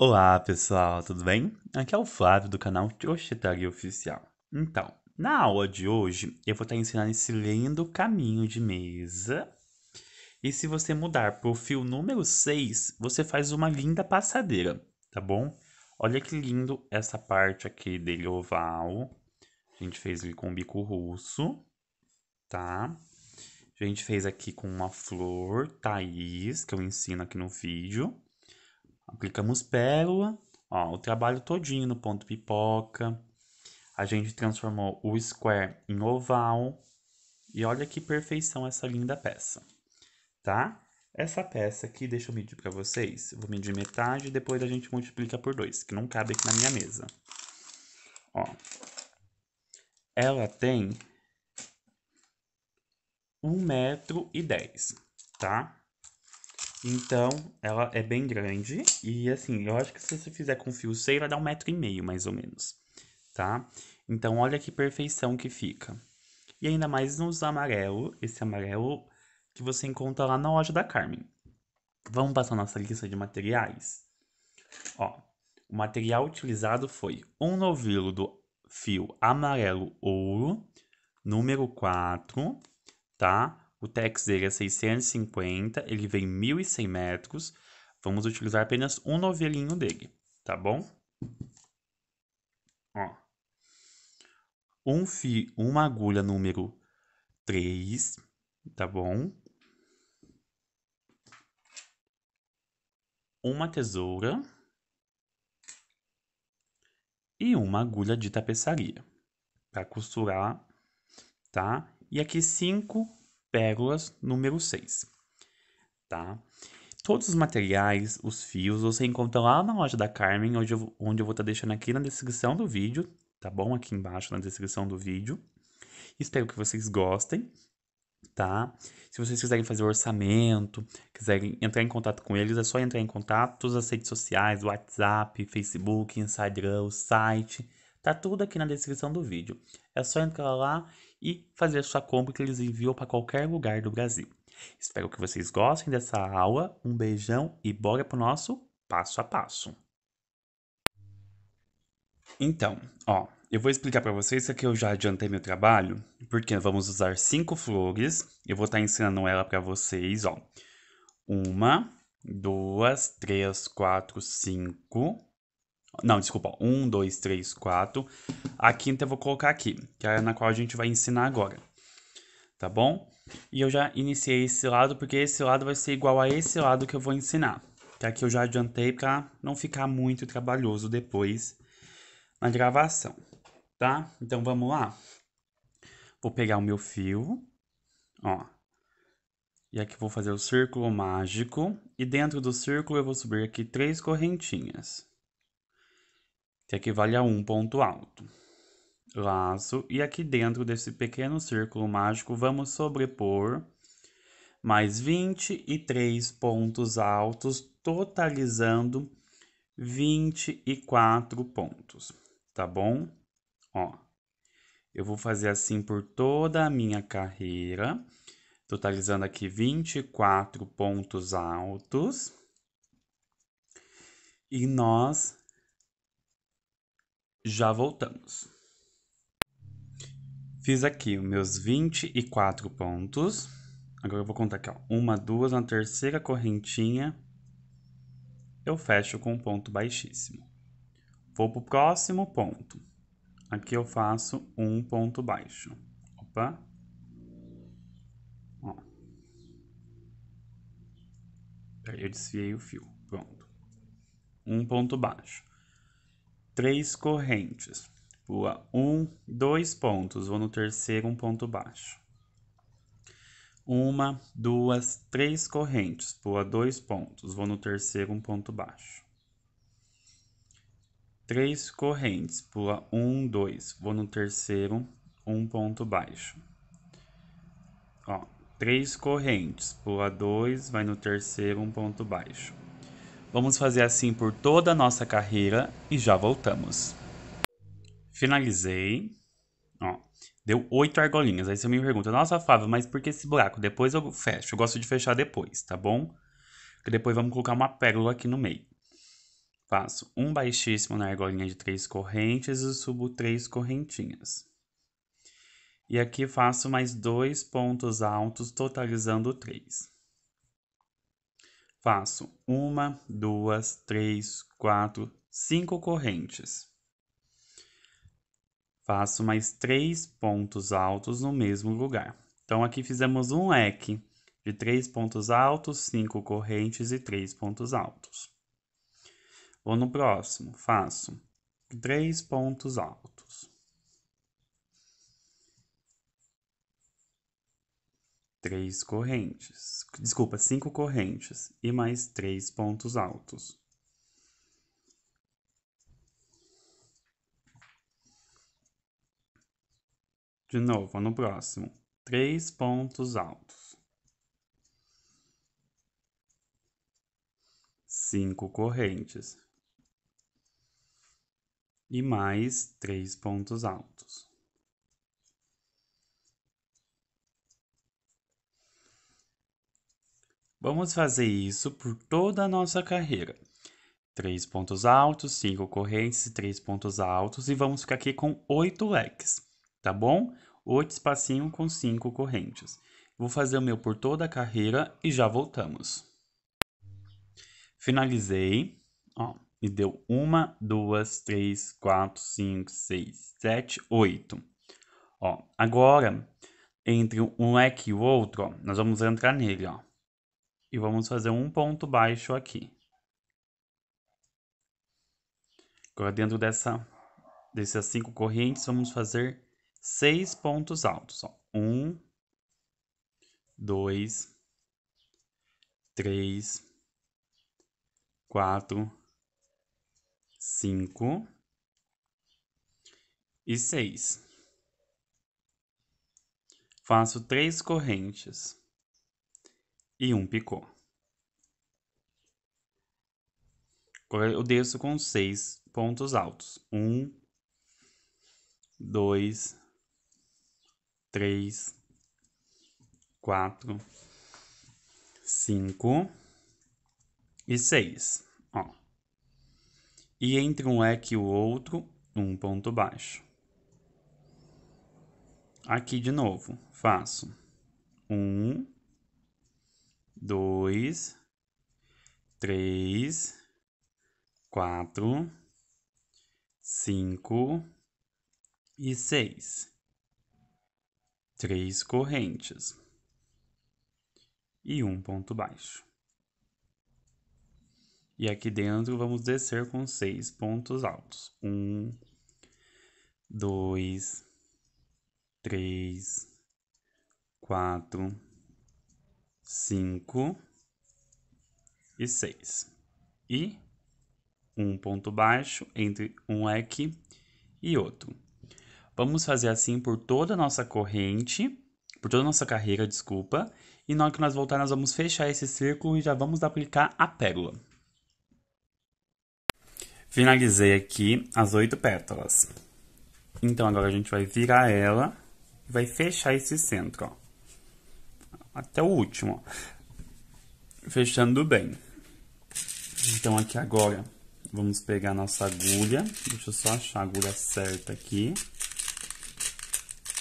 Olá pessoal, tudo bem? Aqui é o Flávio do canal Tioxetaria Oficial. Então, na aula de hoje eu vou estar ensinando esse lindo caminho de mesa. E se você mudar para o fio número 6, você faz uma linda passadeira, tá bom? Olha que lindo essa parte aqui dele oval. A gente fez ele com bico russo, tá? A gente fez aqui com uma flor, taiz, que eu ensino aqui no vídeo. Aplicamos pérola, ó, o trabalho todinho no ponto pipoca. A gente transformou o square em oval. E olha que perfeição essa linda peça, tá? Essa peça aqui, deixa eu medir para vocês. Vou medir metade e depois a gente multiplica por dois, que não cabe aqui na minha mesa. Ó. Ela tem 1,10 metro, e dez, tá? Então, ela é bem grande. E assim, eu acho que se você fizer com fioceira, dá um metro e meio, mais ou menos. Tá? Então, olha que perfeição que fica. E ainda mais nos amarelo, esse amarelo que você encontra lá na loja da Carmen. Vamos passar nossa lista de materiais? Ó, o material utilizado foi um novelo do fio amarelo ouro, número 4, tá? O tex dele é 650, ele vem 1.100 metros. Vamos utilizar apenas um novelinho dele, tá bom? Ó. Um fio, uma agulha número 3, tá bom? Uma tesoura e uma agulha de tapeçaria para costurar, tá? E aqui cinco pérolas número 6. Tá? Todos os materiais, os fios, você encontra lá na loja da Carmen, onde eu, onde eu vou estar tá deixando aqui na descrição do vídeo, tá bom? Aqui embaixo na descrição do vídeo. Espero que vocês gostem, tá? Se vocês quiserem fazer orçamento, quiserem entrar em contato com eles, é só entrar em contato, todas as redes sociais, WhatsApp, Facebook, Instagram, o site, tá tudo aqui na descrição do vídeo. É só entrar lá e fazer a sua compra que eles enviam para qualquer lugar do Brasil. Espero que vocês gostem dessa aula. Um beijão e bora para o nosso passo a passo. Então, ó, eu vou explicar para vocês que aqui eu já adiantei meu trabalho, porque vamos usar cinco flores. Eu vou estar tá ensinando ela para vocês, ó. Uma, duas, três, quatro, cinco, não, desculpa. Um, dois, três, quatro. A quinta eu vou colocar aqui, que é na qual a gente vai ensinar agora. Tá bom? E eu já iniciei esse lado, porque esse lado vai ser igual a esse lado que eu vou ensinar. Que é aqui eu já adiantei para não ficar muito trabalhoso depois na gravação. Tá? Então vamos lá. Vou pegar o meu fio. Ó. E aqui vou fazer o círculo mágico. E dentro do círculo eu vou subir aqui três correntinhas que equivale a um ponto alto. Laço, e aqui dentro desse pequeno círculo mágico vamos sobrepor mais 23 pontos altos, totalizando 24 pontos, tá bom? Ó, eu vou fazer assim por toda a minha carreira, totalizando aqui 24 pontos altos. E nós já voltamos. Fiz aqui os meus 24 pontos. Agora eu vou contar aqui, ó. Uma, duas, na terceira correntinha, eu fecho com um ponto baixíssimo. Vou pro próximo ponto. Aqui eu faço um ponto baixo. Opa! Ó. Peraí, eu desfiei o fio. Pronto. Um ponto baixo três correntes. pula um, dois pontos, vou no terceiro, um ponto baixo. Uma, duas, três correntes, pula dois pontos, vou no terceiro, um ponto baixo. Três correntes, pula um, dois, vou no terceiro, um ponto baixo. Ó, três correntes, pula dois, vai no terceiro, um ponto baixo. Vamos fazer assim por toda a nossa carreira e já voltamos. Finalizei. Ó, deu oito argolinhas. Aí você me pergunta, nossa, Flávio, mas por que esse buraco? Depois eu fecho. Eu gosto de fechar depois, tá bom? Porque depois vamos colocar uma pérola aqui no meio. Faço um baixíssimo na argolinha de três correntes e subo três correntinhas. E aqui faço mais dois pontos altos, totalizando três faço uma, duas, três, quatro, cinco correntes. Faço mais três pontos altos no mesmo lugar. Então, aqui fizemos um leque de três pontos altos, cinco correntes e três pontos altos. Vou no próximo, faço três pontos altos. três correntes, desculpa, cinco correntes e mais três pontos altos. De novo, no próximo, três pontos altos. Cinco correntes. E mais três pontos altos. Vamos fazer isso por toda a nossa carreira. Três pontos altos, cinco correntes e três pontos altos. E vamos ficar aqui com oito leques, tá bom? Oito espacinho com cinco correntes. Vou fazer o meu por toda a carreira e já voltamos. Finalizei, ó, e deu uma, duas, três, quatro, cinco, seis, sete, oito. Ó, agora, entre um leque e o outro, ó, nós vamos entrar nele, ó e vamos fazer um ponto baixo aqui. Agora dentro dessa, dessas cinco correntes, vamos fazer seis pontos altos. Ó. Um, dois, três, quatro, cinco e seis. Faço três correntes e um picô. É? Eu desço com seis pontos altos. Um, dois, três, quatro, cinco e seis. Ó. E entre um é e o outro, um ponto baixo. Aqui de novo, faço um dois, três, quatro, cinco e seis. Três correntes e um ponto baixo. E aqui dentro vamos descer com seis pontos altos: um, dois, três, quatro. 5 e 6. E um ponto baixo entre um leque e outro. Vamos fazer assim por toda a nossa corrente, por toda a nossa carreira, desculpa. E na hora que nós voltar, nós vamos fechar esse círculo e já vamos aplicar a pérola. Finalizei aqui as oito pétalas. Então, agora a gente vai virar ela e vai fechar esse centro, ó até o último. Fechando bem. Então, aqui agora, vamos pegar nossa agulha. Deixa eu só achar a agulha certa aqui.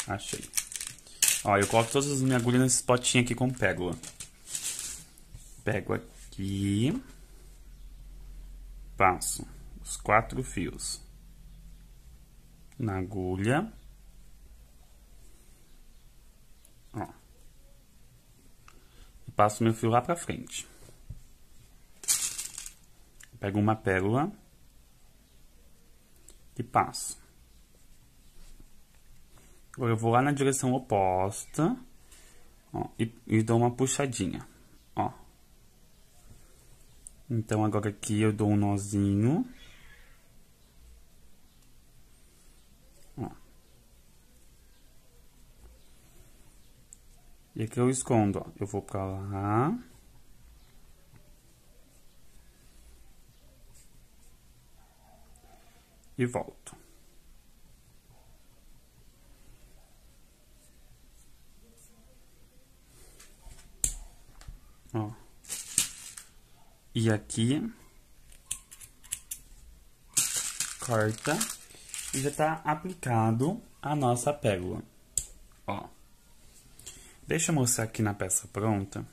Achei. Ó, eu coloco todas as minhas agulhas nesse potinho aqui com pérola. Pego aqui. Passo os quatro fios na agulha. passo meu fio lá pra frente. Pego uma pérola e passo. Agora eu vou lá na direção oposta ó, e, e dou uma puxadinha, ó. Então agora aqui eu dou um nozinho E aqui eu escondo, ó. Eu vou pra lá. E volto. Ó. E aqui. Corta. E já tá aplicado a nossa pérola. Ó. Deixa eu mostrar aqui na peça pronta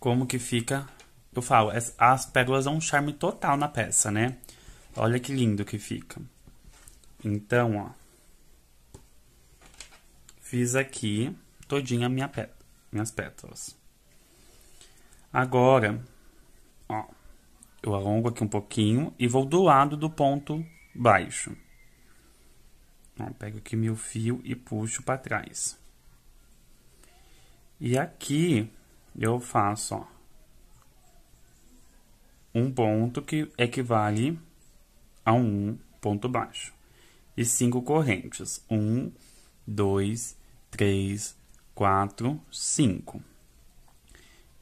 como que fica. Eu falo, as pérolas dão é um charme total na peça, né? Olha que lindo que fica. Então, ó. Fiz aqui todinha minha pé, minhas pétalas. Agora, ó. Eu alongo aqui um pouquinho e vou do lado do ponto baixo. Ó, pego aqui meu fio e puxo para trás. E aqui eu faço ó, um ponto que equivale a um ponto baixo. E cinco correntes. Um, dois, três, quatro, cinco.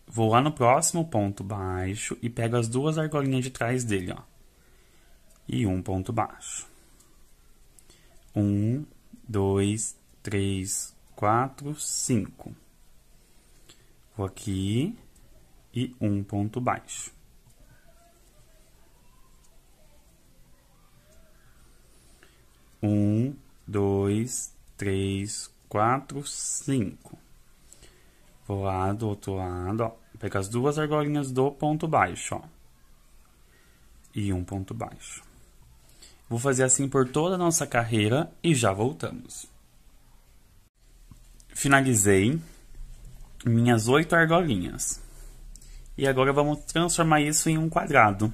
Vou lá no próximo ponto baixo e pego as duas argolinhas de trás dele, ó. E um ponto baixo. Um, dois, três, quatro, cinco. Vou aqui e um ponto baixo. Um, dois, três, quatro, cinco. Vou lá do outro lado, ó. Pego as duas argolinhas do ponto baixo, ó. E um ponto baixo. Vou fazer assim por toda a nossa carreira e já voltamos. Finalizei minhas oito argolinhas. E agora vamos transformar isso em um quadrado.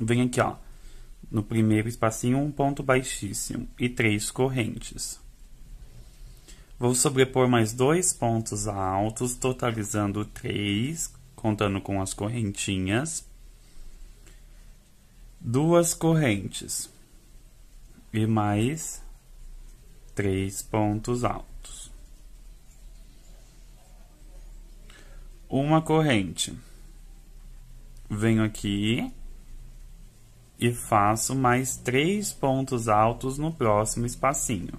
Vem aqui, ó, no primeiro espacinho, um ponto baixíssimo e três correntes. Vou sobrepor mais dois pontos altos, totalizando três, contando com as correntinhas. Duas correntes e mais três pontos altos. uma corrente. Venho aqui e faço mais três pontos altos no próximo espacinho.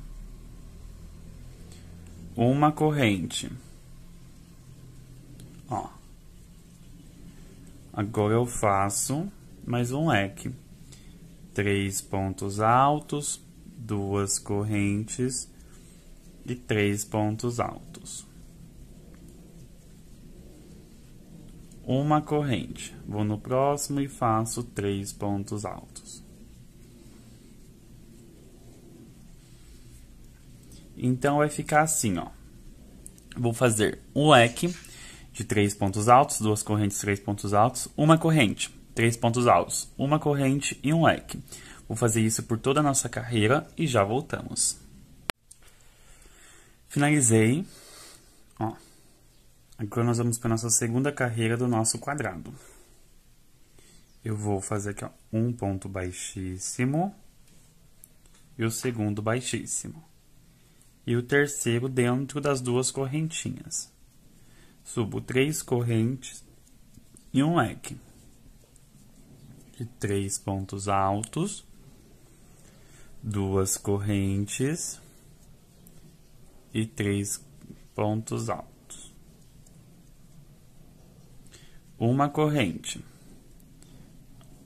Uma corrente. Ó. Agora eu faço mais um leque. Três pontos altos, duas correntes e três pontos altos. uma corrente. Vou no próximo e faço três pontos altos. Então, vai ficar assim, ó. Vou fazer um leque de três pontos altos, duas correntes, três pontos altos, uma corrente, três pontos altos, uma corrente e um leque. Vou fazer isso por toda a nossa carreira e já voltamos. Finalizei. Ó, Agora nós vamos para a nossa segunda carreira do nosso quadrado. Eu vou fazer aqui ó, um ponto baixíssimo e o segundo baixíssimo. E o terceiro dentro das duas correntinhas. Subo três correntes e um leque. De três pontos altos, duas correntes e três pontos altos. uma corrente.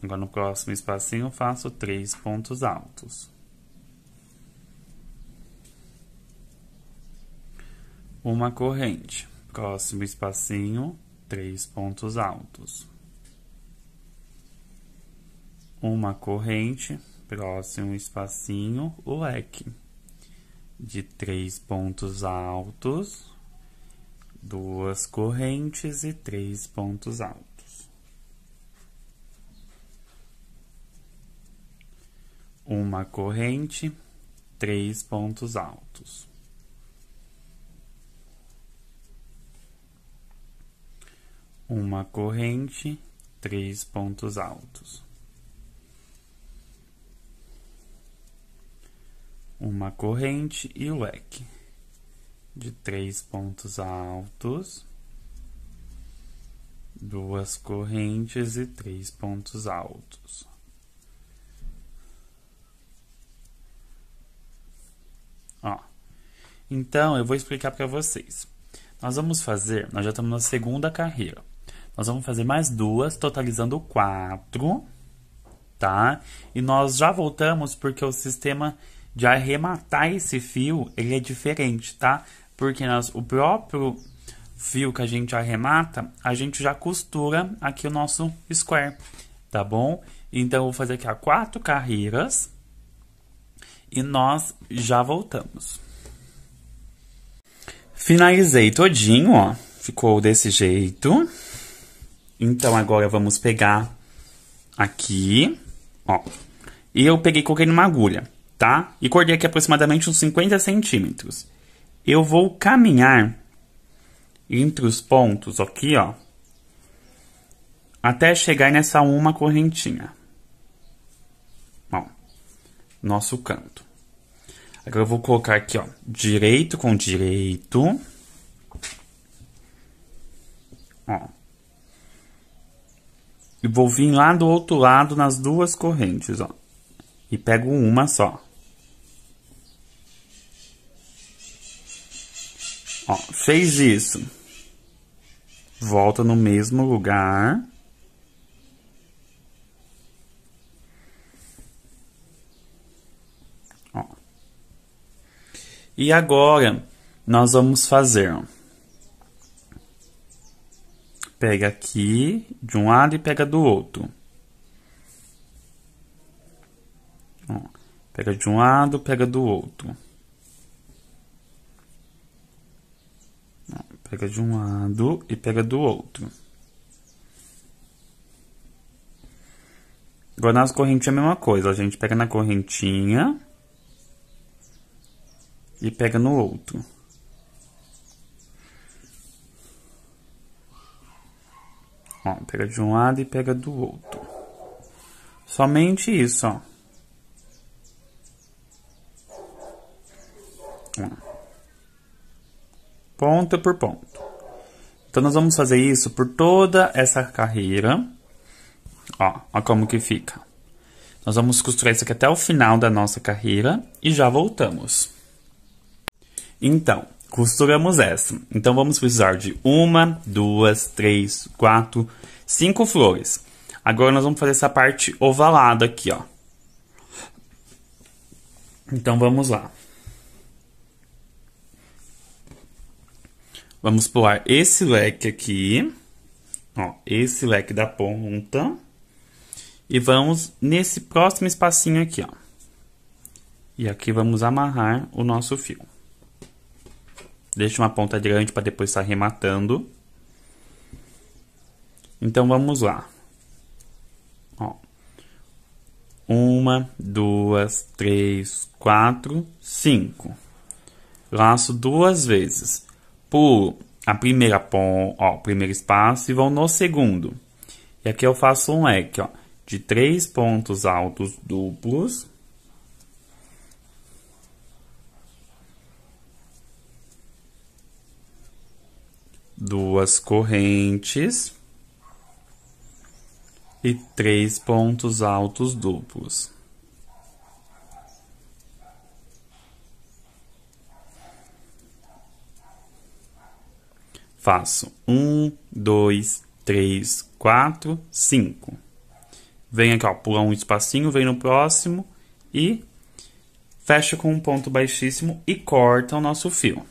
Agora, no próximo espacinho, faço três pontos altos. Uma corrente. Próximo espacinho, três pontos altos. Uma corrente. Próximo espacinho, o leque. De três pontos altos duas correntes e três pontos altos. Uma corrente, três pontos altos. Uma corrente, três pontos altos. Uma corrente e o leque de três pontos altos, duas correntes e três pontos altos. Ó. Então, eu vou explicar para vocês. Nós vamos fazer, nós já estamos na segunda carreira. Nós vamos fazer mais duas, totalizando quatro, tá? E nós já voltamos porque o sistema de arrematar esse fio, ele é diferente, tá? porque nós, o próprio fio que a gente arremata, a gente já costura aqui o nosso square, tá bom? Então, vou fazer aqui a quatro carreiras e nós já voltamos. Finalizei todinho, ó. Ficou desse jeito. Então, agora vamos pegar aqui, ó. E eu peguei coloquei numa agulha, tá? E cortei aqui aproximadamente uns 50 centímetros eu vou caminhar entre os pontos aqui, ó, até chegar nessa uma correntinha. Ó, nosso canto. Agora eu vou colocar aqui, ó, direito com direito. Ó. E vou vir lá do outro lado nas duas correntes, ó. E pego uma só. Ó, fez isso. Volta no mesmo lugar. Ó. E agora, nós vamos fazer... Ó. Pega aqui de um lado e pega do outro. Ó, pega de um lado, pega do outro. Pega de um lado e pega do outro. Agora nas correntinhas é a mesma coisa. A gente pega na correntinha e pega no outro. Ó, pega de um lado e pega do outro. Somente isso, ó. ó ponto por ponto. Então, nós vamos fazer isso por toda essa carreira. Ó, ó como que fica. Nós vamos costurar isso aqui até o final da nossa carreira e já voltamos. Então, costuramos essa. Então, vamos precisar de uma, duas, três, quatro, cinco flores. Agora, nós vamos fazer essa parte ovalada aqui, ó. Então, vamos lá. Vamos pular esse leque aqui, ó, esse leque da ponta. E vamos nesse próximo espacinho aqui, ó. E aqui vamos amarrar o nosso fio. Deixa uma ponta grande para depois estar rematando. Então, vamos lá. Ó. Uma, duas, três, quatro, cinco. Laço duas vezes pulo a primeira pom, ó, primeiro espaço e vão no segundo. E aqui eu faço um leque, ó, de três pontos altos duplos. Duas correntes e três pontos altos duplos. Faço um, dois, três, quatro, cinco. vem aqui, ó, pula um espacinho, vem no próximo e fecha com um ponto baixíssimo e corta o nosso fio,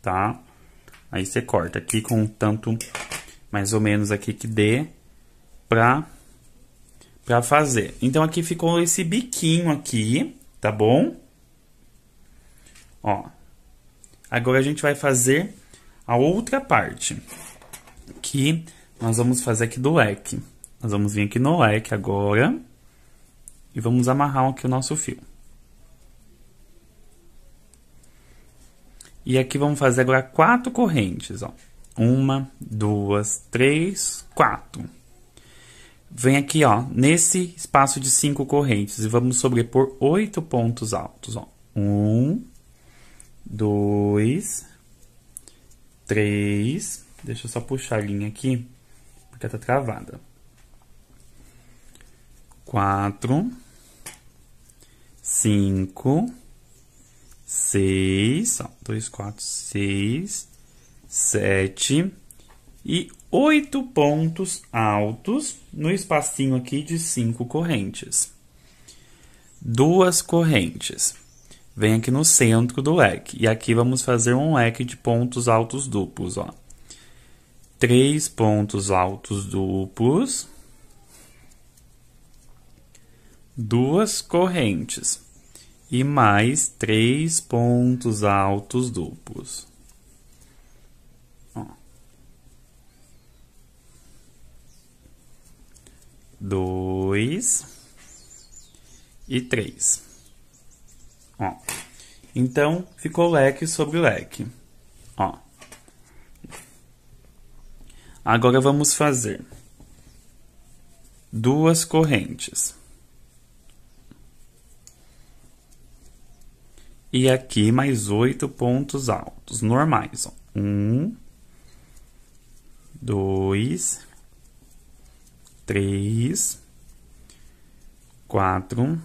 tá? Aí você corta aqui com um tanto mais ou menos aqui que dê pra, pra fazer. Então aqui ficou esse biquinho aqui, tá bom? Ó, agora a gente vai fazer a outra parte que nós vamos fazer aqui do leque. Nós vamos vir aqui no leque agora e vamos amarrar aqui o nosso fio. E aqui vamos fazer agora quatro correntes, ó. Uma, duas, três, quatro. Vem aqui, ó, nesse espaço de cinco correntes e vamos sobrepor oito pontos altos, ó. Um, dois, 3. Deixa eu só puxar a linha aqui, porque tá travada. 4, 5, 6, ó, 2, 4, 6, 7 e 8 pontos altos no espacinho aqui de 5 correntes. Duas correntes vem aqui no centro do leque. E aqui vamos fazer um leque de pontos altos duplos, ó. Três pontos altos duplos. Duas correntes. E mais três pontos altos duplos. Ó. Dois e três. Ó. Então, ficou leque sobre leque. Ó. Agora vamos fazer duas correntes. E aqui mais oito pontos altos normais. Ó. Um, dois, três, quatro,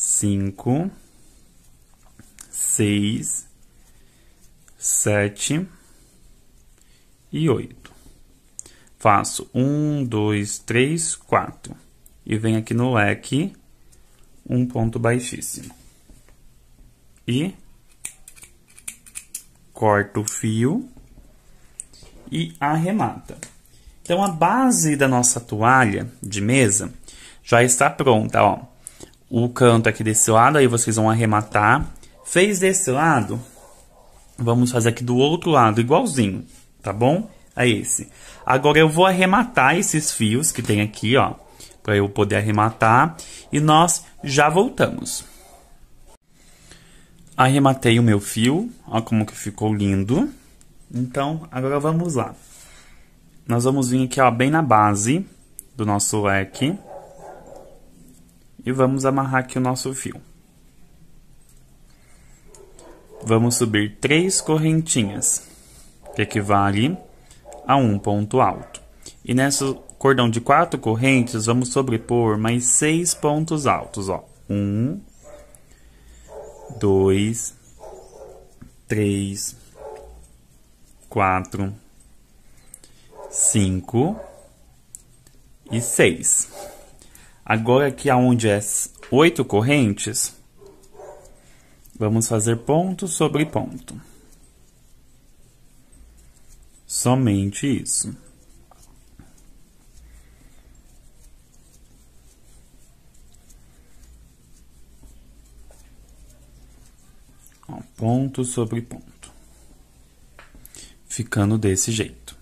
cinco, seis, sete e oito. Faço um, dois, três, quatro. E venho aqui no leque, um ponto baixíssimo. E corto o fio e arremata. Então, a base da nossa toalha de mesa já está pronta, ó o canto aqui desse lado, aí vocês vão arrematar. Fez desse lado, vamos fazer aqui do outro lado, igualzinho, tá bom? É esse. Agora eu vou arrematar esses fios que tem aqui, ó, para eu poder arrematar. E nós já voltamos. Arrematei o meu fio, ó como que ficou lindo. Então, agora vamos lá. Nós vamos vir aqui, ó, bem na base do nosso leque. E vamos amarrar aqui o nosso fio. Vamos subir três correntinhas, que equivale a um ponto alto. E nesse cordão de quatro correntes, vamos sobrepor mais seis pontos altos, ó. Um, dois, três, quatro, cinco e seis. Agora aqui aonde é oito correntes, vamos fazer ponto sobre ponto. Somente isso. Ó, ponto sobre ponto. Ficando desse jeito.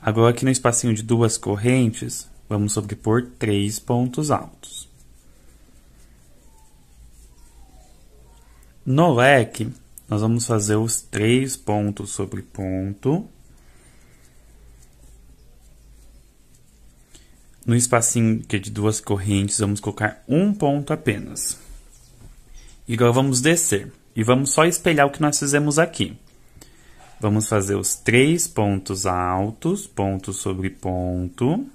Agora aqui no espacinho de duas correntes, Vamos sobrepor três pontos altos. No leque, nós vamos fazer os três pontos sobre ponto. No espacinho que é de duas correntes, vamos colocar um ponto apenas. E agora vamos descer. E vamos só espelhar o que nós fizemos aqui. Vamos fazer os três pontos altos, ponto sobre ponto.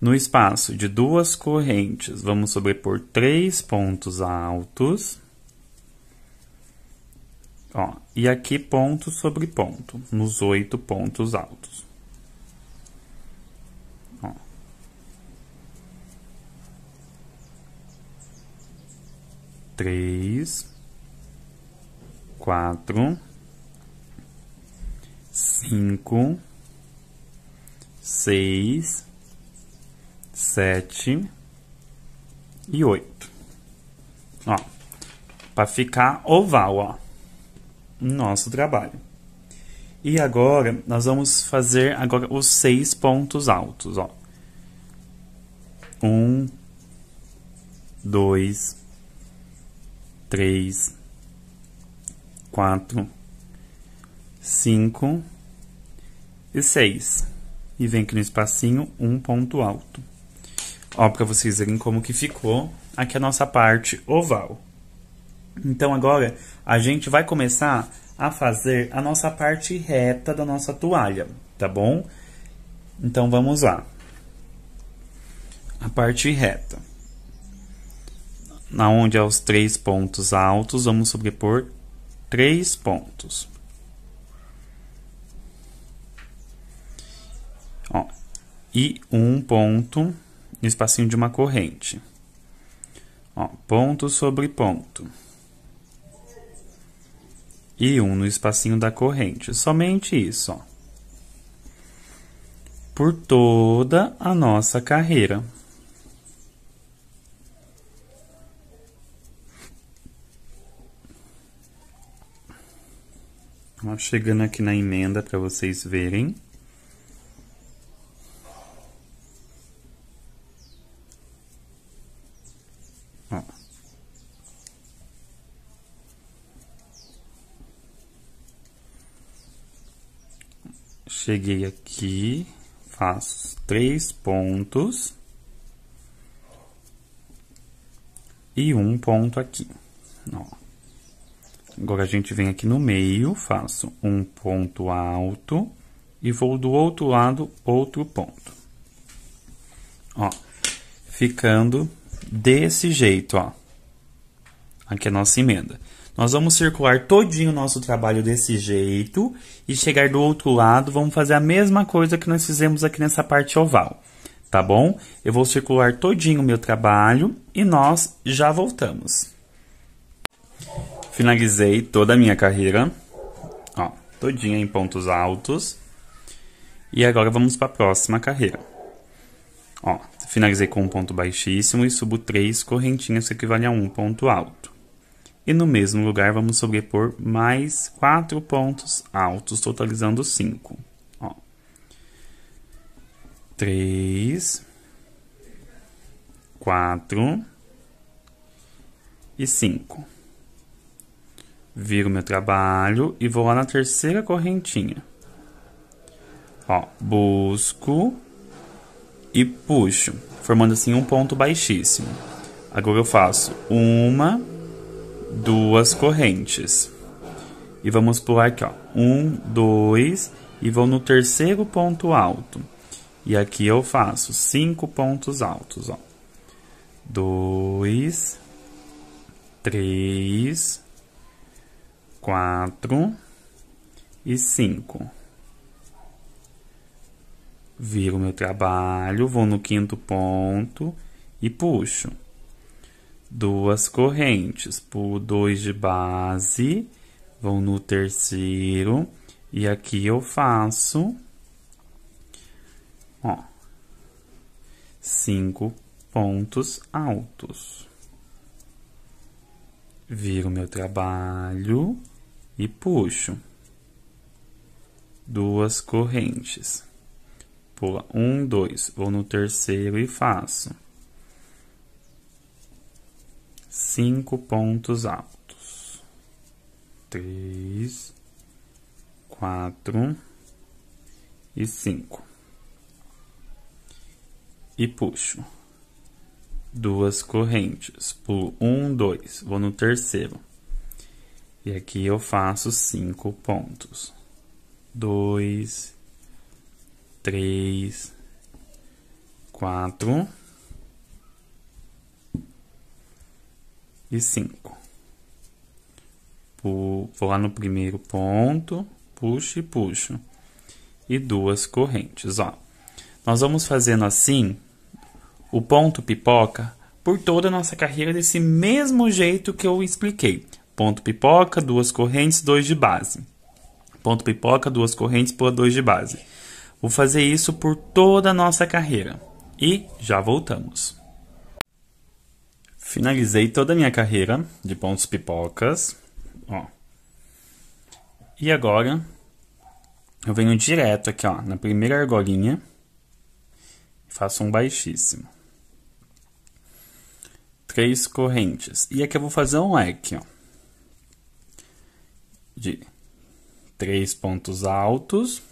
No espaço de duas correntes, vamos sobrepor três pontos altos. Ó, e aqui ponto sobre ponto, nos oito pontos altos. Ó. Três, quatro, cinco, seis, sete e oito. Ó, para ficar oval, ó, nosso trabalho. E agora, nós vamos fazer agora os seis pontos altos, ó. Um, dois, três, quatro, cinco e seis. E vem aqui no espacinho um ponto alto. Ó, para vocês verem como que ficou aqui a nossa parte oval. Então, agora, a gente vai começar a fazer a nossa parte reta da nossa toalha, tá bom? Então, vamos lá. A parte reta. Na onde os três pontos altos, vamos sobrepor três pontos. Ó, e um ponto no espacinho de uma corrente. Ó, ponto sobre ponto. E um no espacinho da corrente. Somente isso, ó. Por toda a nossa carreira. chegando aqui na emenda para vocês verem. Cheguei aqui, faço três pontos e um ponto aqui. Ó. Agora a gente vem aqui no meio, faço um ponto alto e vou do outro lado outro ponto. Ó, ficando desse jeito, ó. Aqui é a nossa emenda. Nós vamos circular todinho o nosso trabalho desse jeito e chegar do outro lado, vamos fazer a mesma coisa que nós fizemos aqui nessa parte oval, tá bom? Eu vou circular todinho o meu trabalho e nós já voltamos. Finalizei toda a minha carreira, ó, todinha em pontos altos. E agora vamos para a próxima carreira. Ó, finalizei com um ponto baixíssimo e subo três correntinhas que equivale a um ponto alto. E no mesmo lugar, vamos sobrepor mais quatro pontos altos, totalizando cinco. Ó. quatro e cinco. Viro meu trabalho e vou lá na terceira correntinha. Ó, busco e puxo, formando assim um ponto baixíssimo. Agora eu faço uma duas correntes. E vamos pular aqui, ó. Um, dois, e vou no terceiro ponto alto. E aqui eu faço cinco pontos altos, ó. Dois, três, quatro e cinco. Viro meu trabalho, vou no quinto ponto e puxo duas correntes. Pulo dois de base, vão no terceiro. E aqui eu faço, ó, cinco pontos altos. Viro meu trabalho e puxo duas correntes. Pula um, dois, vou no terceiro e faço cinco pontos altos. Três, quatro e cinco. E puxo. Duas correntes. Pulo um, dois. Vou no terceiro. E aqui eu faço cinco pontos. Dois, três, quatro. e 5. Vou lá no primeiro ponto, puxo e puxo. E duas correntes, ó. Nós vamos fazendo assim o ponto pipoca por toda a nossa carreira desse mesmo jeito que eu expliquei. Ponto pipoca, duas correntes, dois de base. Ponto pipoca, duas correntes, pula dois de base. Vou fazer isso por toda a nossa carreira. E já voltamos. Finalizei toda a minha carreira de pontos pipocas. Ó. E agora eu venho direto aqui, ó, na primeira argolinha faço um baixíssimo. Três correntes. E aqui eu vou fazer um leque, ó. De três pontos altos,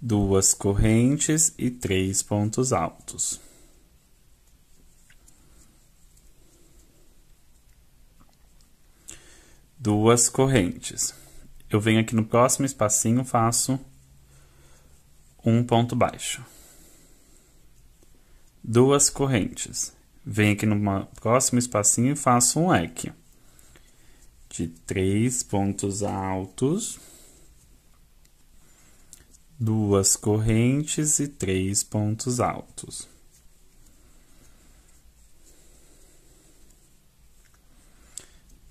duas correntes e três pontos altos. duas correntes. Eu venho aqui no próximo espacinho, faço um ponto baixo. Duas correntes. Venho aqui no próximo espacinho e faço um leque de três pontos altos, duas correntes e três pontos altos.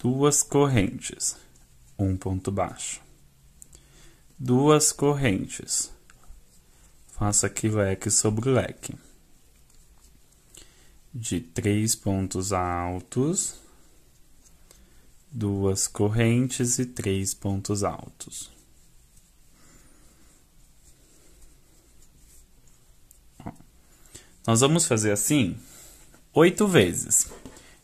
duas correntes, um ponto baixo, duas correntes, faça aqui leque sobre leque, de três pontos altos, duas correntes e três pontos altos. Nós vamos fazer assim oito vezes,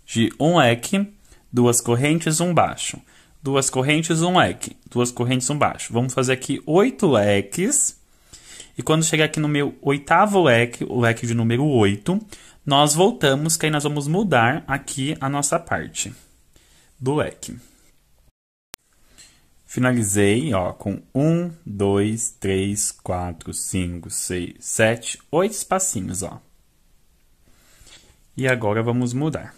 de um leque duas correntes, um baixo, duas correntes, um leque, duas correntes, um baixo. Vamos fazer aqui oito leques. E quando chegar aqui no meu oitavo leque, o leque de número 8, nós voltamos, que aí nós vamos mudar aqui a nossa parte do leque. Finalizei, ó, com 1, 2, 3, 4, 5, 6, 7, 8 espacinhos, ó. E agora vamos mudar.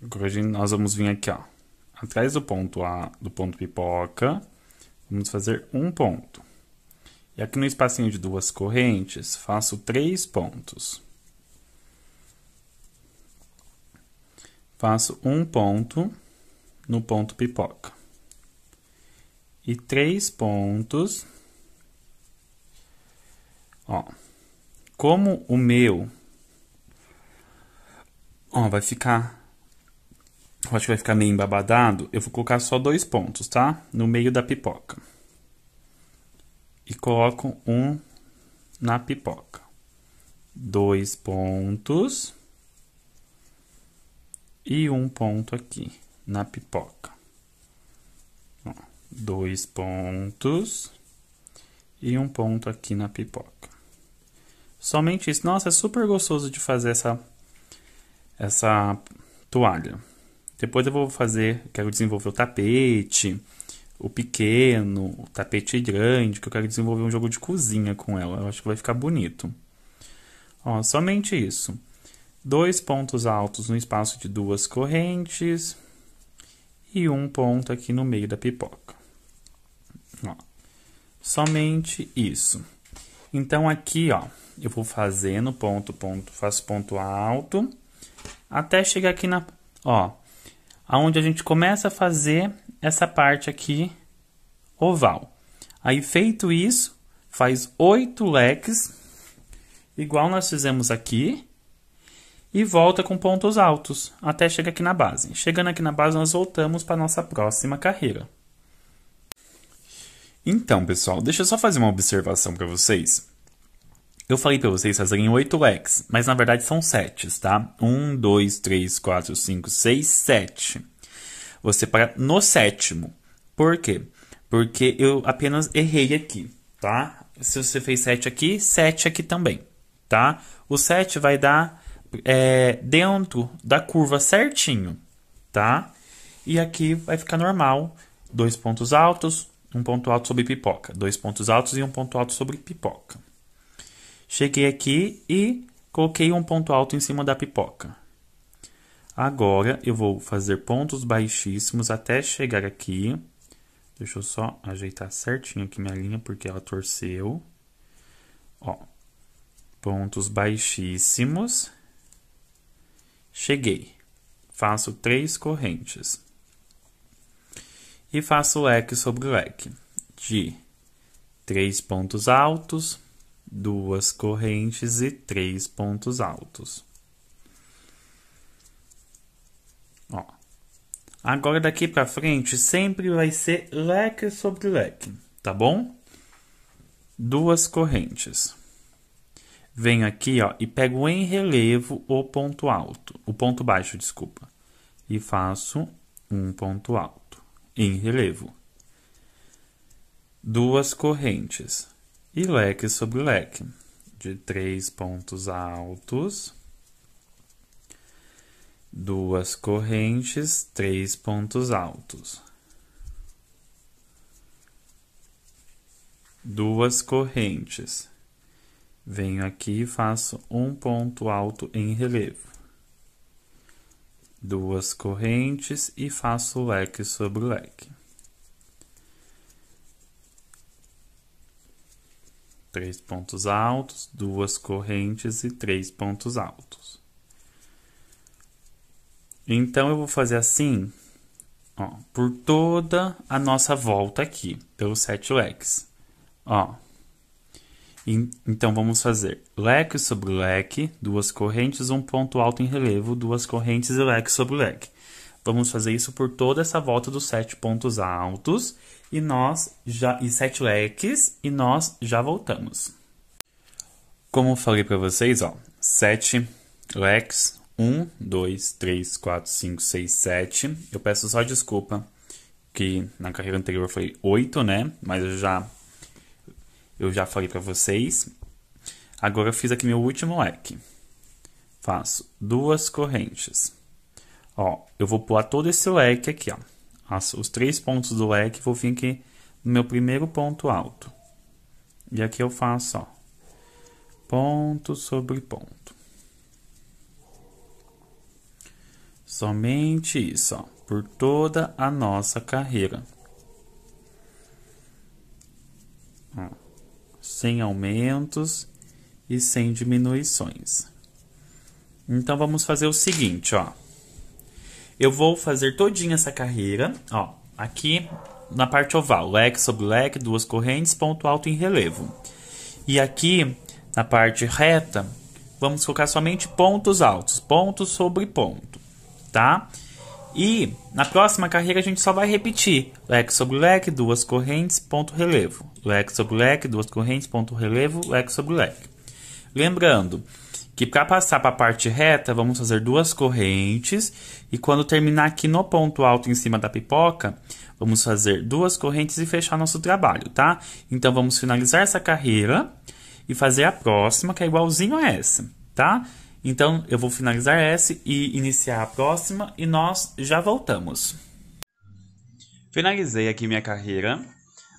Agora nós vamos vir aqui, ó. Atrás do ponto A, do ponto pipoca, vamos fazer um ponto. E aqui no espacinho de duas correntes, faço três pontos. Faço um ponto no ponto pipoca. E três pontos. Ó. Como o meu ó, vai ficar eu acho que vai ficar meio embabadado, eu vou colocar só dois pontos, tá? No meio da pipoca. E coloco um na pipoca. Dois pontos. E um ponto aqui na pipoca. Ó, dois pontos. E um ponto aqui na pipoca. Somente isso. Nossa, é super gostoso de fazer essa, essa toalha. Depois eu vou fazer, quero desenvolver o tapete, o pequeno, o tapete grande, que eu quero desenvolver um jogo de cozinha com ela. Eu acho que vai ficar bonito. Ó, somente isso. Dois pontos altos no espaço de duas correntes e um ponto aqui no meio da pipoca. Ó, somente isso. Então aqui, ó, eu vou fazendo ponto, ponto, faço ponto alto até chegar aqui na, ó, aonde a gente começa a fazer essa parte aqui oval. Aí, feito isso, faz oito leques, igual nós fizemos aqui, e volta com pontos altos, até chegar aqui na base. Chegando aqui na base, nós voltamos para a nossa próxima carreira. Então, pessoal, deixa eu só fazer uma observação para vocês. Eu falei para vocês fazerem 8 legs, mas na verdade são 7, tá? 1, 2, 3, 4, 5, 6, 7. Você para no sétimo. Por quê? Porque eu apenas errei aqui, tá? Se você fez 7 aqui, 7 aqui também, tá? O 7 vai dar é, dentro da curva certinho, tá? E aqui vai ficar normal. Dois pontos altos, um ponto alto sobre pipoca. Dois pontos altos e um ponto alto sobre pipoca. Cheguei aqui e coloquei um ponto alto em cima da pipoca. Agora eu vou fazer pontos baixíssimos até chegar aqui. Deixa eu só ajeitar certinho aqui minha linha porque ela torceu. Ó, pontos baixíssimos. Cheguei. Faço três correntes. E faço leque sobre leque de três pontos altos, duas correntes e três pontos altos. Ó. Agora daqui para frente sempre vai ser leque sobre leque, tá bom? Duas correntes. Venho aqui, ó, e pego em relevo o ponto alto, o ponto baixo, desculpa, e faço um ponto alto em relevo. Duas correntes e leque sobre leque, de três pontos altos, duas correntes, três pontos altos, duas correntes. Venho aqui e faço um ponto alto em relevo, duas correntes e faço leque sobre leque. três pontos altos, duas correntes e três pontos altos. Então eu vou fazer assim, ó, por toda a nossa volta aqui, pelos sete leques, ó. E, então vamos fazer leque sobre leque, duas correntes, um ponto alto em relevo, duas correntes e leque sobre leque. Vamos fazer isso por toda essa volta dos sete pontos altos e nós já e sete leques e nós já voltamos. Como falei para vocês, ó, sete leques, um, dois, três, quatro, cinco, seis, sete. Eu peço só desculpa que na carreira anterior foi oito, né? Mas eu já eu já falei para vocês. Agora eu fiz aqui meu último leque. Faço duas correntes. Ó, eu vou pular todo esse leque aqui, ó as, os três pontos do leque, vou vir aqui no meu primeiro ponto alto. E aqui eu faço, ó, ponto sobre ponto. Somente isso, ó, por toda a nossa carreira. Ó, sem aumentos e sem diminuições. Então, vamos fazer o seguinte, ó. Eu vou fazer todinha essa carreira, ó, aqui na parte oval, leque sobre leque, duas correntes, ponto alto em relevo. E aqui na parte reta, vamos colocar somente pontos altos, ponto sobre ponto, tá? E na próxima carreira a gente só vai repetir leque sobre leque, duas correntes, ponto relevo, leque sobre leque, duas correntes, ponto relevo, leque sobre leque. Lembrando, que para passar para a parte reta, vamos fazer duas correntes e quando terminar aqui no ponto alto em cima da pipoca, vamos fazer duas correntes e fechar nosso trabalho, tá? Então vamos finalizar essa carreira e fazer a próxima, que é igualzinho a essa, tá? Então eu vou finalizar essa e iniciar a próxima e nós já voltamos. Finalizei aqui minha carreira,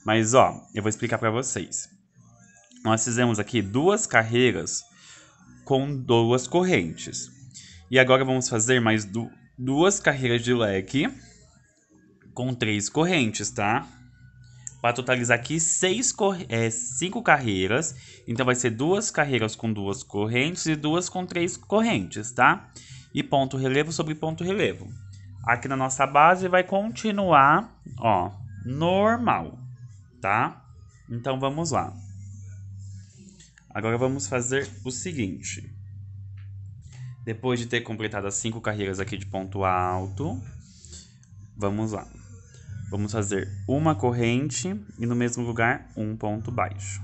mas ó, eu vou explicar para vocês. Nós fizemos aqui duas carreiras com duas correntes. E agora vamos fazer mais du duas carreiras de leque com três correntes, tá? Para totalizar aqui seis é, cinco carreiras. Então vai ser duas carreiras com duas correntes e duas com três correntes, tá? E ponto relevo sobre ponto relevo. Aqui na nossa base vai continuar, ó, normal, tá? Então vamos lá. Agora vamos fazer o seguinte. Depois de ter completado as cinco carreiras aqui de ponto alto, vamos lá. Vamos fazer uma corrente e no mesmo lugar um ponto baixo.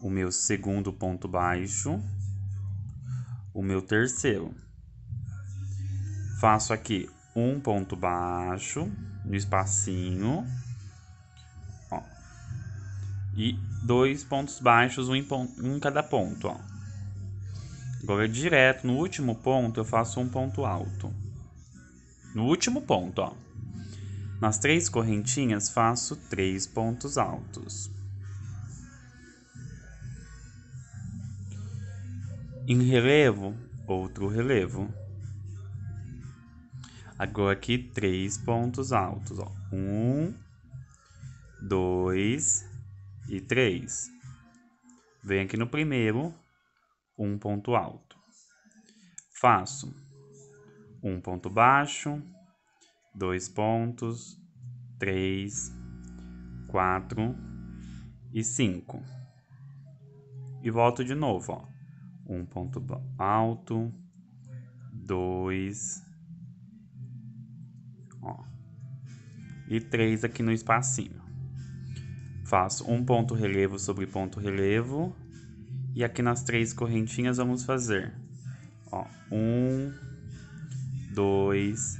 O meu segundo ponto baixo, o meu terceiro. Faço aqui um ponto baixo no espacinho, ó, e dois pontos baixos, um em, um em cada ponto. Ó. Agora, direto no último ponto, eu faço um ponto alto. No último ponto, ó. Nas três correntinhas, faço três pontos altos. Em relevo, outro relevo. Agora aqui, três pontos altos, ó. Um, dois, e 3. Vem aqui no primeiro, um ponto alto. Faço um ponto baixo, dois pontos, três, quatro e cinco. E volto de novo, ó. Um ponto alto, dois, ó, e três aqui no espacinho. Faço um ponto relevo sobre ponto relevo. E aqui nas três correntinhas vamos fazer. Ó, um, dois,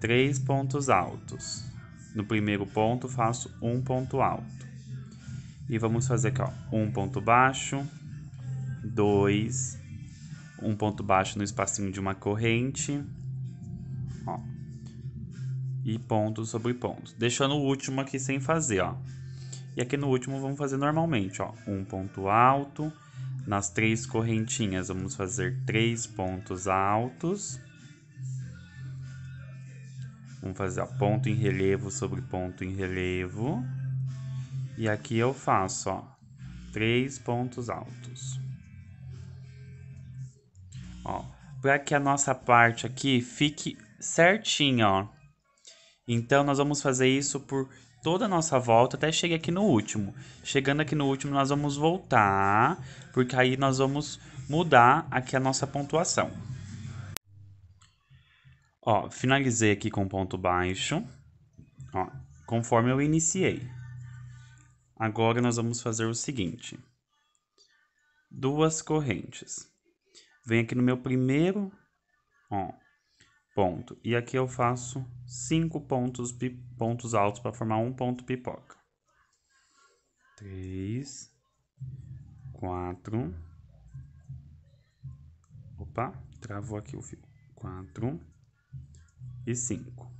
três pontos altos. No primeiro ponto faço um ponto alto. E vamos fazer aqui, ó, um ponto baixo, dois, um ponto baixo no espacinho de uma corrente, ó, e ponto sobre ponto. Deixando o último aqui sem fazer, ó. E aqui no último vamos fazer normalmente, ó, um ponto alto. Nas três correntinhas vamos fazer três pontos altos. Vamos fazer ó, ponto em relevo sobre ponto em relevo. E aqui eu faço, ó, três pontos altos. Ó, para que a nossa parte aqui fique certinha, ó. Então, nós vamos fazer isso por toda a nossa volta até chegar aqui no último. Chegando aqui no último, nós vamos voltar, porque aí nós vamos mudar aqui a nossa pontuação. Ó, finalizei aqui com ponto baixo, ó, conforme eu iniciei. Agora, nós vamos fazer o seguinte. Duas correntes. Vem aqui no meu primeiro, ó, ponto. E aqui eu faço cinco pontos, pontos altos para formar um ponto pipoca. Três, quatro, opa, travou aqui o fio, quatro e cinco.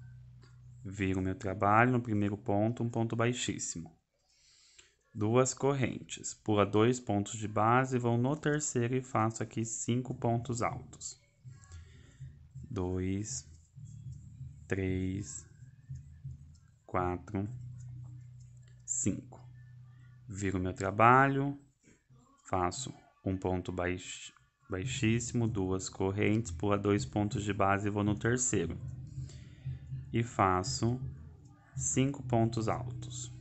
Viro meu trabalho no primeiro ponto, um ponto baixíssimo. Duas correntes, pula dois pontos de base, vou no terceiro e faço aqui cinco pontos altos dois, três, quatro, cinco. Viro meu trabalho, faço um ponto baix, baixíssimo, duas correntes, pula dois pontos de base e vou no terceiro. E faço cinco pontos altos.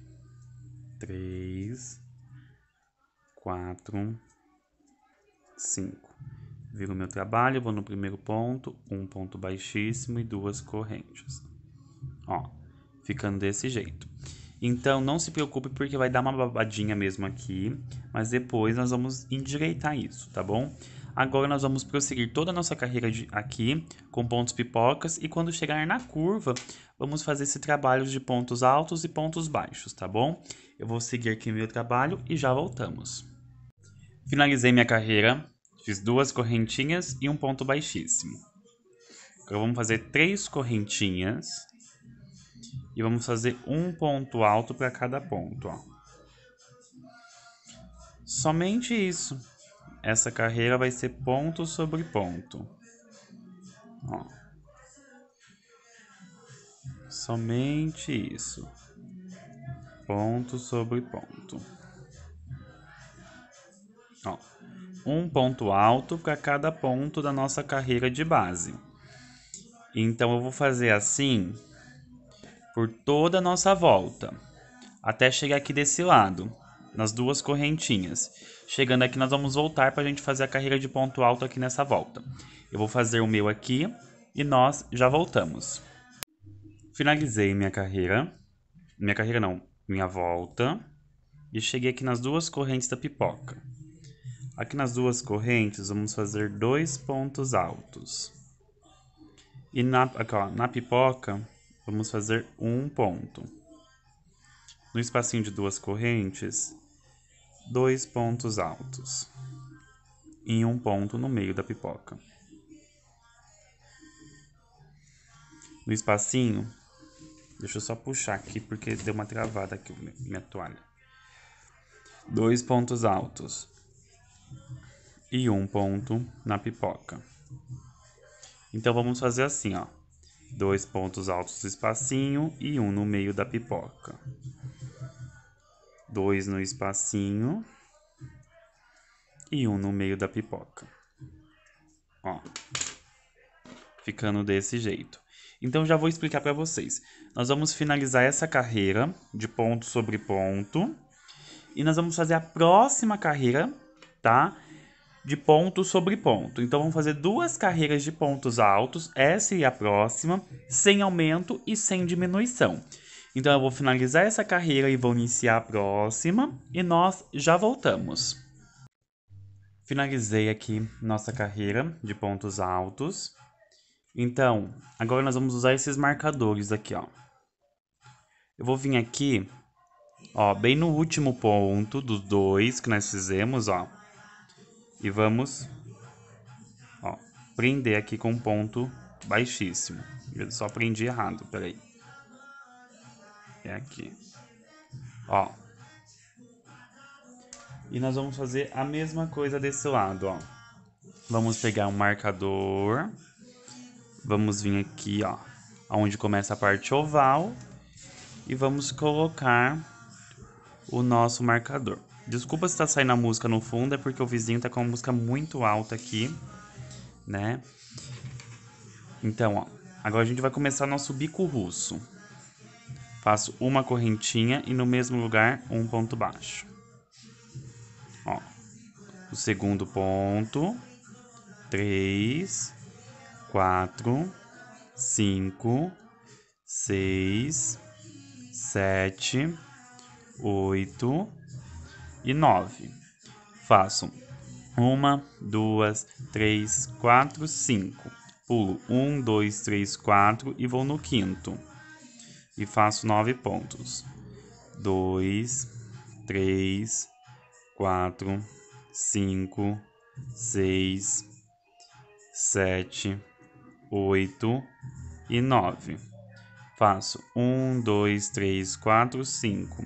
Três, quatro, cinco. Viro meu trabalho, vou no primeiro ponto, um ponto baixíssimo e duas correntes. Ó, ficando desse jeito. Então, não se preocupe porque vai dar uma babadinha mesmo aqui, mas depois nós vamos endireitar isso, tá bom? Agora nós vamos prosseguir toda a nossa carreira de, aqui com pontos pipocas e quando chegar na curva, vamos fazer esse trabalho de pontos altos e pontos baixos, tá bom? Eu vou seguir aqui meu trabalho e já voltamos. Finalizei minha carreira, Fiz duas correntinhas e um ponto baixíssimo. Agora vamos fazer três correntinhas e vamos fazer um ponto alto para cada ponto, ó. Somente isso. Essa carreira vai ser ponto sobre ponto. Ó. Somente isso. Ponto sobre ponto. Ó, um ponto alto para cada ponto da nossa carreira de base. Então, eu vou fazer assim por toda a nossa volta, até chegar aqui desse lado, nas duas correntinhas. Chegando aqui, nós vamos voltar para a gente fazer a carreira de ponto alto aqui nessa volta. Eu vou fazer o meu aqui e nós já voltamos. Finalizei minha carreira, minha carreira não, minha volta, e cheguei aqui nas duas correntes da pipoca. Aqui nas duas correntes, vamos fazer dois pontos altos. E na, aqui, ó, na pipoca, vamos fazer um ponto. No espacinho de duas correntes, dois pontos altos. E um ponto no meio da pipoca. No espacinho, deixa eu só puxar aqui porque deu uma travada aqui minha toalha. Dois pontos altos e um ponto na pipoca. Então vamos fazer assim, ó. Dois pontos altos no espacinho e um no meio da pipoca. Dois no espacinho e um no meio da pipoca. Ó. Ficando desse jeito. Então já vou explicar para vocês. Nós vamos finalizar essa carreira de ponto sobre ponto e nós vamos fazer a próxima carreira tá? De ponto sobre ponto. Então vamos fazer duas carreiras de pontos altos, essa e a próxima, sem aumento e sem diminuição. Então eu vou finalizar essa carreira e vou iniciar a próxima e nós já voltamos. Finalizei aqui nossa carreira de pontos altos. Então, agora nós vamos usar esses marcadores aqui, ó. Eu vou vir aqui, ó, bem no último ponto dos dois que nós fizemos, ó e vamos ó, prender aqui com um ponto baixíssimo. Eu só prendi errado, peraí. É aqui. Ó. E nós vamos fazer a mesma coisa desse lado, ó. Vamos pegar um marcador. Vamos vir aqui, ó. Onde começa a parte oval. E vamos colocar o nosso marcador. Desculpa se tá saindo a música no fundo, é porque o vizinho tá com uma música muito alta aqui, né? Então, ó, agora a gente vai começar nosso bico russo. Faço uma correntinha e no mesmo lugar um ponto baixo. Ó, o segundo ponto, três, quatro, cinco, seis, sete, oito, e 9. Faço uma, duas, três, quatro, cinco. Pulo um, dois, três, quatro e vou no quinto. E faço nove pontos. Dois, três, quatro, cinco, seis, sete, oito e nove. Faço um, dois, três, quatro, cinco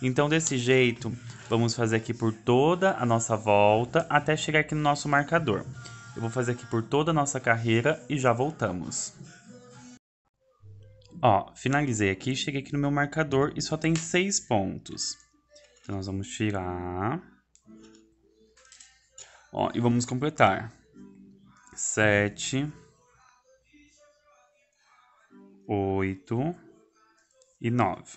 Então, desse jeito, vamos fazer aqui por toda a nossa volta até chegar aqui no nosso marcador. Eu vou fazer aqui por toda a nossa carreira e já voltamos. Ó, finalizei aqui, cheguei aqui no meu marcador e só tem seis pontos. Então, nós vamos tirar... Ó, e vamos completar. Sete... Oito... E nove.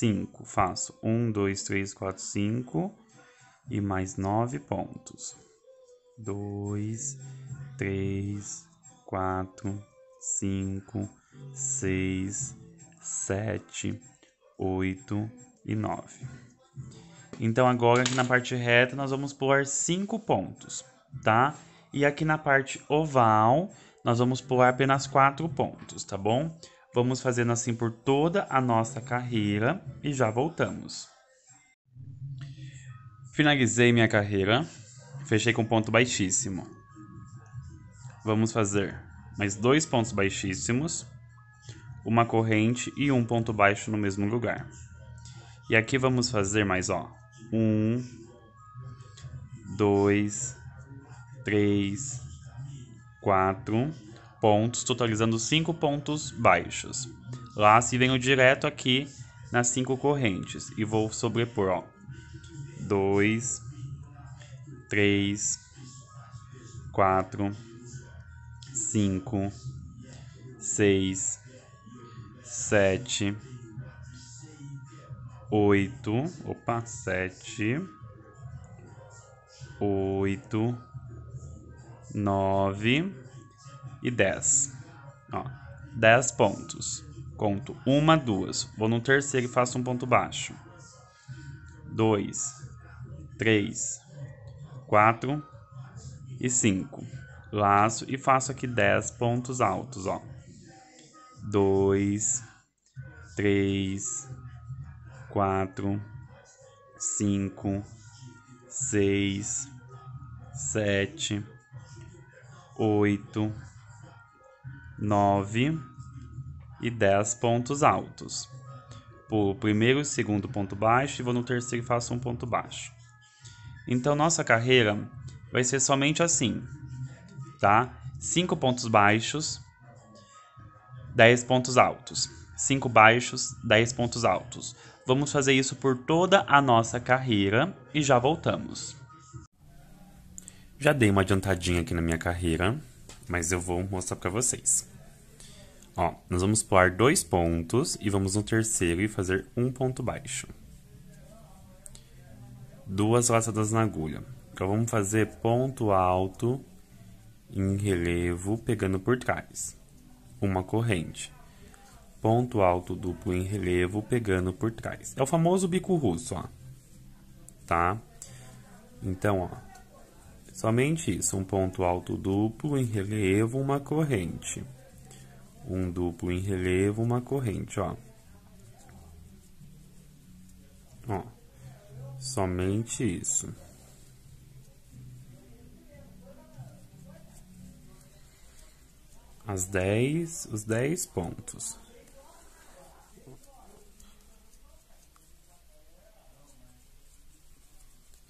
5. Faço 1, 2, 3, 4, 5 e mais 9 pontos. 2, 3, 4, 5, 6, 7, 8 e 9. Então, agora aqui na parte reta, nós vamos pular 5 pontos, tá? E aqui na parte oval, nós vamos pular apenas 4 pontos, tá bom? Tá bom? Vamos fazendo assim por toda a nossa carreira e já voltamos. Finalizei minha carreira, fechei com ponto baixíssimo. Vamos fazer mais dois pontos baixíssimos, uma corrente e um ponto baixo no mesmo lugar. E aqui vamos fazer mais, ó, um, dois, três, quatro pontos, totalizando 5 pontos baixos. Lá se venho direto aqui nas 5 correntes e vou sobrepor, ó. 2, 3, 4, 5, 6, 7, 8, opa, 7, 8, 9, e 10. Ó, 10 pontos. Conto uma, duas. Vou no terceiro e faço um ponto baixo. 2, 3, 4 e 5. Laço e faço aqui 10 pontos altos, ó. 2, 3, 4, 5, 6, 7, 8, 9 e 10 pontos altos. Pulo o primeiro e segundo ponto baixo e vou no terceiro e faço um ponto baixo. Então, nossa carreira vai ser somente assim, tá? 5 pontos baixos, 10 pontos altos. 5 baixos, 10 pontos altos. Vamos fazer isso por toda a nossa carreira e já voltamos. Já dei uma adiantadinha aqui na minha carreira, mas eu vou mostrar para vocês. Ó, nós vamos pular dois pontos e vamos no terceiro e fazer um ponto baixo. Duas laçadas na agulha. Então, vamos fazer ponto alto em relevo pegando por trás. Uma corrente. Ponto alto duplo em relevo pegando por trás. É o famoso bico russo, ó. Tá? Então, ó, Somente isso, um ponto alto duplo em relevo, uma corrente. Um duplo em relevo, uma corrente, ó. Ó. Somente isso. As 10, os 10 pontos.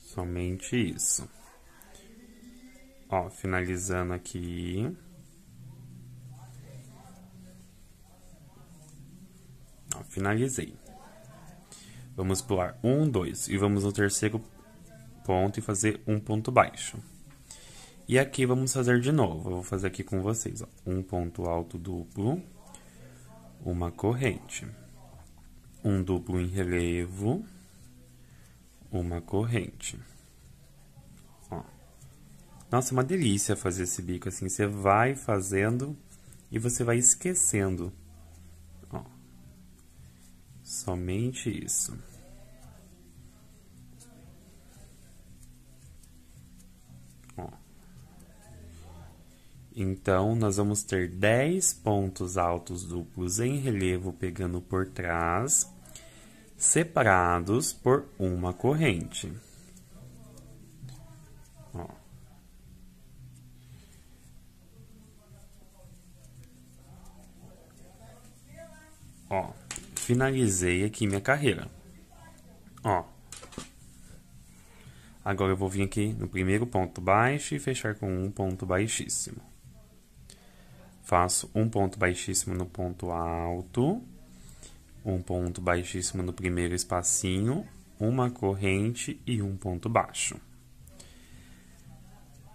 Somente isso. Ó, finalizando aqui. Ó, finalizei. Vamos pular um, dois e vamos no terceiro ponto e fazer um ponto baixo. E aqui vamos fazer de novo. Eu vou fazer aqui com vocês, ó. Um ponto alto duplo, uma corrente. Um duplo em relevo, uma corrente. Nossa, é uma delícia fazer esse bico assim. Você vai fazendo e você vai esquecendo. Ó. Somente isso. Ó. Então, nós vamos ter 10 pontos altos duplos em relevo pegando por trás, separados por uma corrente. Ó, finalizei aqui minha carreira. Ó. Agora eu vou vir aqui no primeiro ponto baixo e fechar com um ponto baixíssimo. Faço um ponto baixíssimo no ponto alto, um ponto baixíssimo no primeiro espacinho, uma corrente e um ponto baixo.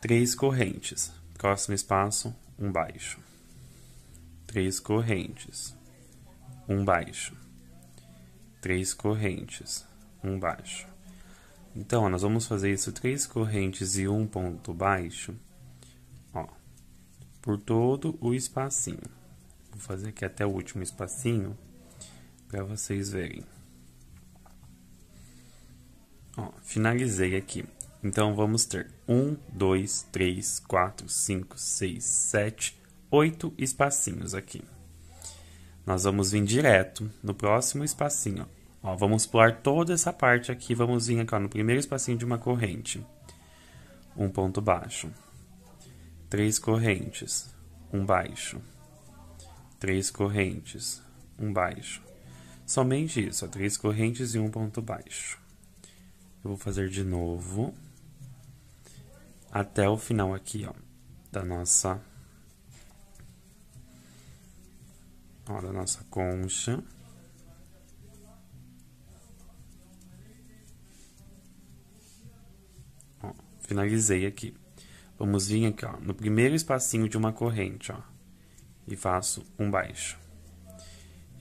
Três correntes. Próximo espaço, um baixo. Três correntes um baixo. Três correntes, um baixo. Então, ó, nós vamos fazer isso três correntes e um ponto baixo, ó, por todo o espacinho. Vou fazer aqui até o último espacinho para vocês verem. Ó, finalizei aqui. Então, vamos ter um, dois, três, quatro, cinco, seis, sete, oito espacinhos aqui. Nós vamos vir direto no próximo espacinho. Ó, vamos pular toda essa parte aqui, vamos vir aqui ó, no primeiro espacinho de uma corrente. Um ponto baixo. Três correntes, um baixo. Três correntes, um baixo. Somente isso, ó, três correntes e um ponto baixo. Eu vou fazer de novo até o final aqui, ó, da nossa ó a nossa concha. Ó, finalizei aqui. Vamos vir aqui, ó, no primeiro espacinho de uma corrente, ó, e faço um baixo.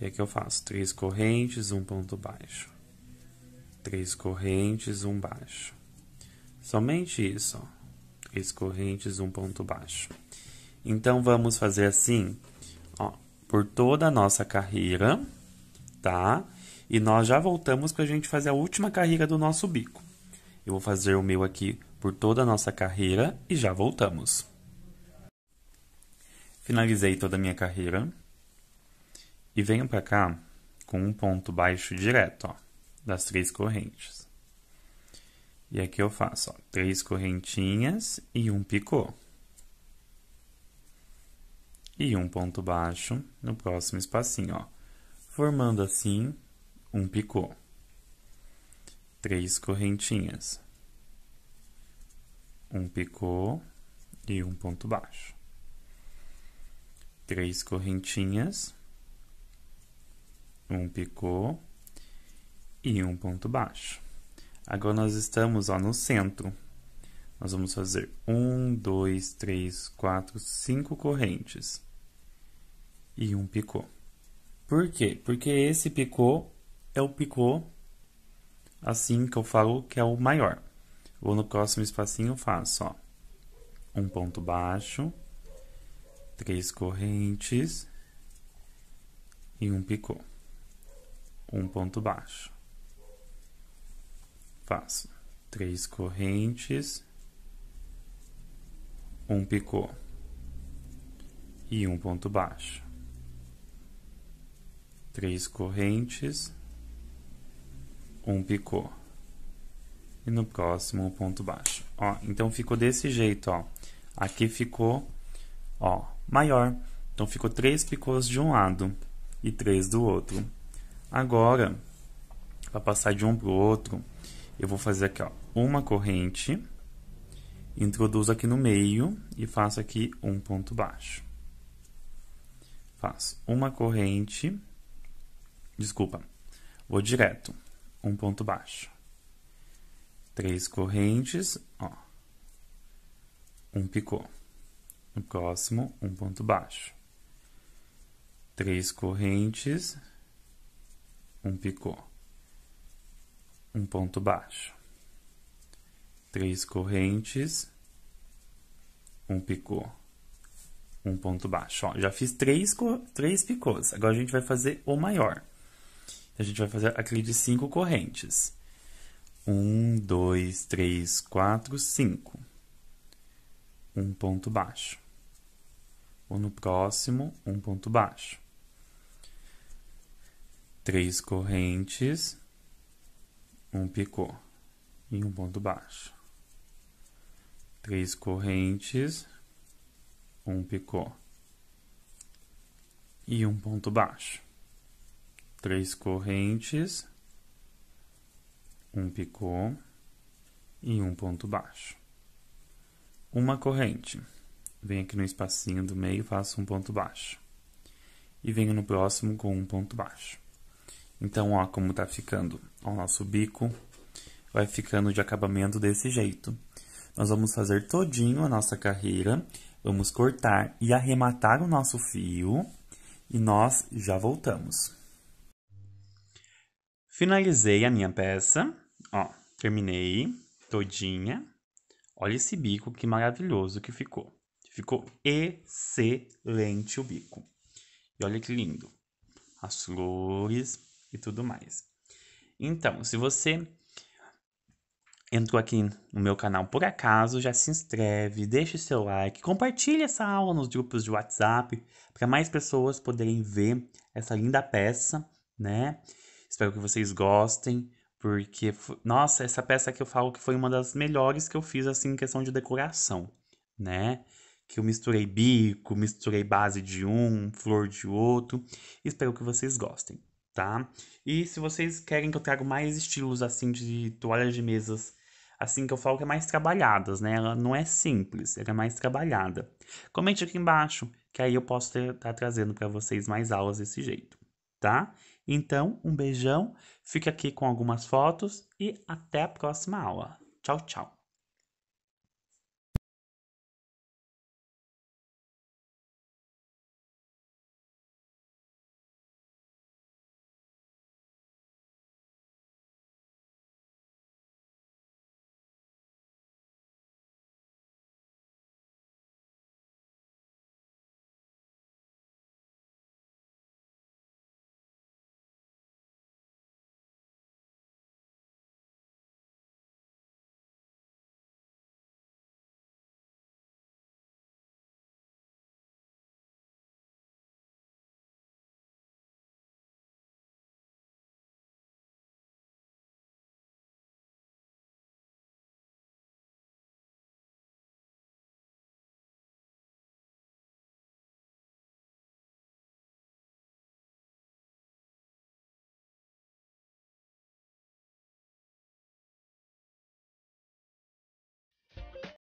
E aqui eu faço três correntes, um ponto baixo. Três correntes, um baixo. Somente isso, ó. Três correntes, um ponto baixo. Então, vamos fazer assim, ó, por toda a nossa carreira, tá? E nós já voltamos para a gente fazer a última carreira do nosso bico. Eu vou fazer o meu aqui por toda a nossa carreira e já voltamos. Finalizei toda a minha carreira e venho para cá com um ponto baixo direto, ó, das três correntes. E aqui eu faço, ó, três correntinhas e um picô e um ponto baixo no próximo espacinho, ó, formando assim um picô. Três correntinhas. Um picô e um ponto baixo. Três correntinhas. Um picô e um ponto baixo. Agora nós estamos ó, no centro. Nós vamos fazer um, dois, três, quatro, cinco correntes e um picô. Por quê? Porque esse picô é o picô assim que eu falo que é o maior. Vou no próximo espacinho, eu faço, ó, um ponto baixo, três correntes e um picô. Um ponto baixo. Faço três correntes, um picô e um ponto baixo três correntes, um picô. E no próximo, um ponto baixo. Ó, então ficou desse jeito, ó. Aqui ficou, ó, maior. Então ficou três picôs de um lado e três do outro. Agora, para passar de um para o outro, eu vou fazer aqui, ó, uma corrente, introduzo aqui no meio e faço aqui um ponto baixo. Faço uma corrente, Desculpa. Vou direto. Um ponto baixo. Três correntes, ó. Um picô. No próximo, um ponto baixo. Três correntes, um picô. Um ponto baixo. Três correntes, um picô um ponto baixo. Ó, já fiz três, três picôs. Agora a gente vai fazer o maior a gente vai fazer aquele de cinco correntes. Um, dois, três, quatro, cinco. Um ponto baixo. Ou no próximo, um ponto baixo. Três correntes, um picô e um ponto baixo. Três correntes, um picô e um ponto baixo três correntes, um picô e um ponto baixo. Uma corrente. Venho aqui no espacinho do meio, faço um ponto baixo. E venho no próximo com um ponto baixo. Então, ó, como tá ficando o nosso bico, vai ficando de acabamento desse jeito. Nós vamos fazer todinho a nossa carreira, vamos cortar e arrematar o nosso fio e nós já voltamos. Finalizei a minha peça, ó, terminei todinha. Olha esse bico, que maravilhoso que ficou. Ficou excelente o bico. E olha que lindo. As flores e tudo mais. Então, se você entrou aqui no meu canal por acaso, já se inscreve, deixe seu like, compartilhe essa aula nos grupos de WhatsApp para mais pessoas poderem ver essa linda peça, né? Espero que vocês gostem, porque, nossa, essa peça que eu falo que foi uma das melhores que eu fiz, assim, em questão de decoração, né? Que eu misturei bico, misturei base de um, flor de outro. Espero que vocês gostem, tá? E se vocês querem que eu traga mais estilos, assim, de toalhas de mesas assim que eu falo que é mais trabalhadas, né? Ela não é simples, ela é mais trabalhada. Comente aqui embaixo, que aí eu posso estar tá trazendo para vocês mais aulas desse jeito, tá? Então, um beijão, fica aqui com algumas fotos e até a próxima aula. Tchau, tchau.